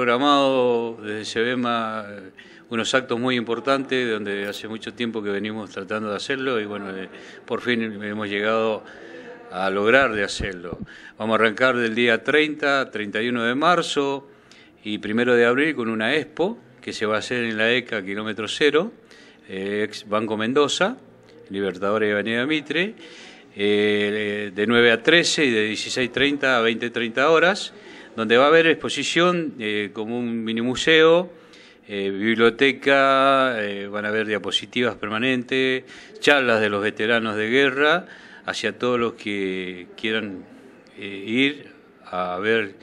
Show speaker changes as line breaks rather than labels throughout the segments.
programado desde eh, Sebema unos actos muy importantes donde hace mucho tiempo que venimos tratando de hacerlo y bueno, eh, por fin hemos llegado a lograr de hacerlo. Vamos a arrancar del día 30, 31 de marzo y 1 de abril con una expo que se va a hacer en la ECA Kilómetro Cero, eh, ex Banco Mendoza, Libertadores y Avenida Mitre, de 9 a 13 y de 16.30 a 20.30 horas donde va a haber exposición eh, como un mini museo, eh, biblioteca, eh, van a haber diapositivas permanentes, charlas de los veteranos de guerra, hacia todos los que quieran ir a ver,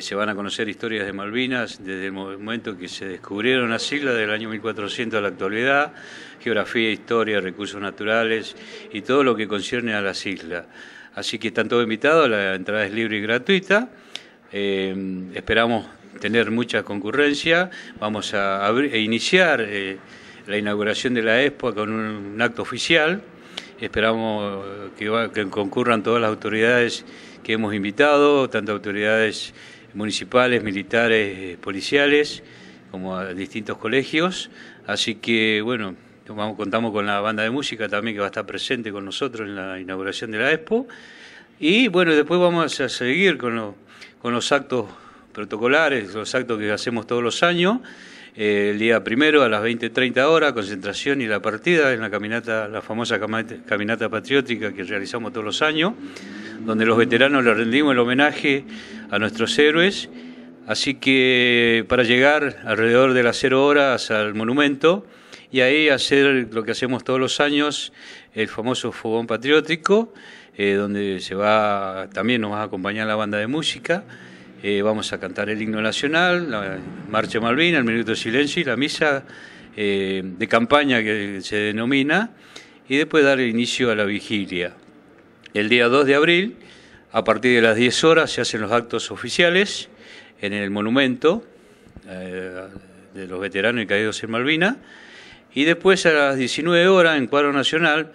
se van a conocer historias de Malvinas desde el momento que se descubrieron las islas del año 1400 a la actualidad, geografía, historia, recursos naturales y todo lo que concierne a las islas. Así que están todos invitados, la entrada es libre y gratuita. Eh, esperamos tener mucha concurrencia. Vamos a, e iniciar eh, la inauguración de la expo con un, acto oficial. Esperamos que, concurran todas las autoridades que hemos invitado, tanto autoridades municipales, militares, eh, policiales, como a distintos colegios. Así que, bueno, contamos con la banda de música también que va a estar presente con nosotros en la inauguración de la expo. Y bueno, después vamos a seguir con los con los actos protocolares, los actos que hacemos todos los años. Eh, el día primero a las 20.30 horas, concentración y la partida en la caminata, la famosa caminata patriótica que realizamos todos los años, donde los veteranos le rendimos el homenaje a nuestros héroes. Así que para llegar alrededor de las 0 horas al monumento, y ahí hacer lo que hacemos todos los años, el famoso fogón patriótico, eh, donde se va, también nos va a acompañar la banda de música. Eh, vamos a cantar el himno nacional, la marcha Malvina, el minuto de silencio y la misa eh, de campaña que se denomina, y después dar el inicio a la vigilia. El día 2 de abril, a partir de las 10 horas, se hacen los actos oficiales en el monumento de los veteranos y caídos en Malvina, y después a las 19 horas en Cuadro Nacional,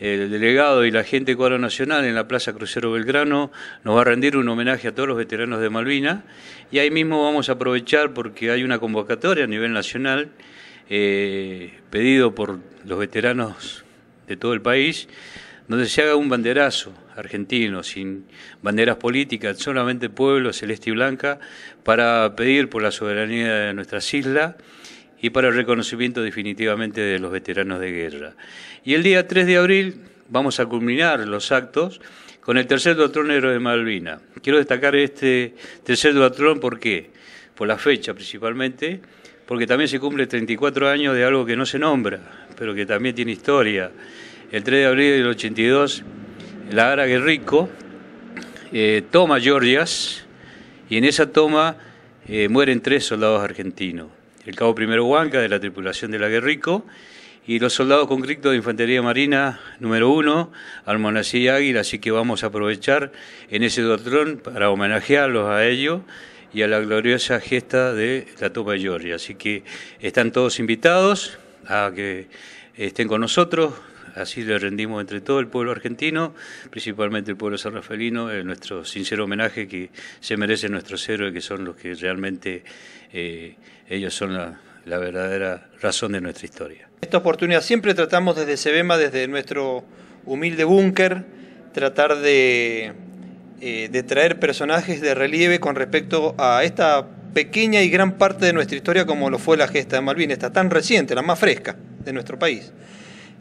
el delegado y la gente de Cuadro Nacional en la Plaza Crucero Belgrano nos va a rendir un homenaje a todos los veteranos de Malvinas y ahí mismo vamos a aprovechar porque hay una convocatoria a nivel nacional eh, pedido por los veteranos de todo el país donde se haga un banderazo argentino, sin banderas políticas, solamente pueblo celeste y blanca, para pedir por la soberanía de nuestras islas y para el reconocimiento definitivamente de los veteranos de guerra. Y el día 3 de abril vamos a culminar los actos con el tercer negro de Malvina. Quiero destacar este tercer duatrón, ¿por qué? Por la fecha principalmente, porque también se cumple 34 años de algo que no se nombra, pero que también tiene historia. El 3 de abril del 82, la Ara Guerrico eh, toma Georgias y en esa toma eh, mueren tres soldados argentinos el cabo primero Huanca de la tripulación del la y los soldados con de Infantería Marina número uno Almonací y Águila, así que vamos a aprovechar en ese dotrón para homenajearlos a ellos y a la gloriosa gesta de la Topa de Así que están todos invitados a que estén con nosotros, así le rendimos entre todo el pueblo argentino, principalmente el pueblo sanrafelino, eh, nuestro sincero homenaje que se merecen nuestros héroes, que son los que realmente eh, ellos son la, verdadera razón de nuestra historia.
Esta oportunidad siempre tratamos desde Sebema, desde nuestro humilde búnker, tratar eh, de, traer personajes de relieve con respecto a esta pequeña y gran parte de nuestra historia como lo fue la gesta de Malvinas, esta tan reciente, la más fresca de nuestro país.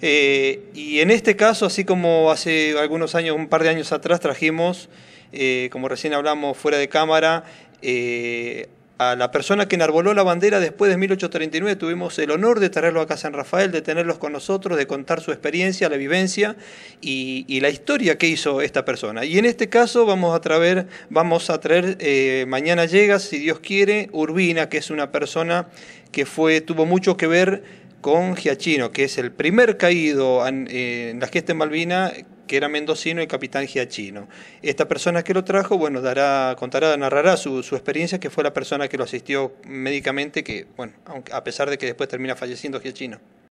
Eh, y en este caso, así como hace algunos años, un par de años atrás, trajimos, eh, como recién hablamos fuera de cámara, eh, a la persona que enarboló la bandera después de 1839. Tuvimos el honor de traerlo acá casa San Rafael, de tenerlos con nosotros, de contar su experiencia, la vivencia y, la historia que hizo esta persona. Y en este caso vamos a traer, vamos a traer mañana llega, si Dios quiere, Urbina, que es una persona que fue, tuvo mucho que ver con Giachino, que es el primer caído en, la eh, gesta en Malvina que era mendocino y capitán Giachino. Esta persona que lo trajo, bueno, dará, contará, narrará su, su, experiencia, que fue la persona que lo asistió médicamente, que, bueno, a pesar de que después termina falleciendo Giachino.